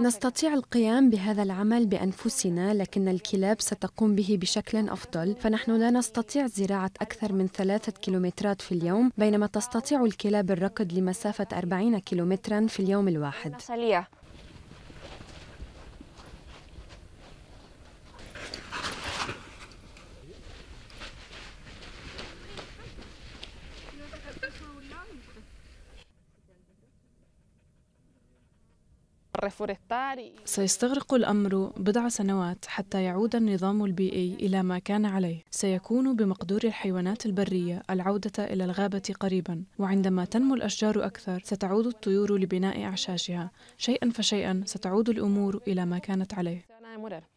نستطيع القيام بهذا العمل بأنفسنا لكن الكلاب ستقوم به بشكل أفضل فنحن لا نستطيع زراعة أكثر من ثلاثة كيلومترات في اليوم بينما تستطيع الكلاب الركض لمسافة اربعين كيلومترا في اليوم الواحد سيستغرق الأمر بضع سنوات حتى يعود النظام البيئي إلى ما كان عليه سيكون بمقدور الحيوانات البرية العودة إلى الغابة قريبا وعندما تنمو الأشجار أكثر ستعود الطيور لبناء أعشاشها شيئا فشيئا ستعود الأمور إلى ما كانت عليه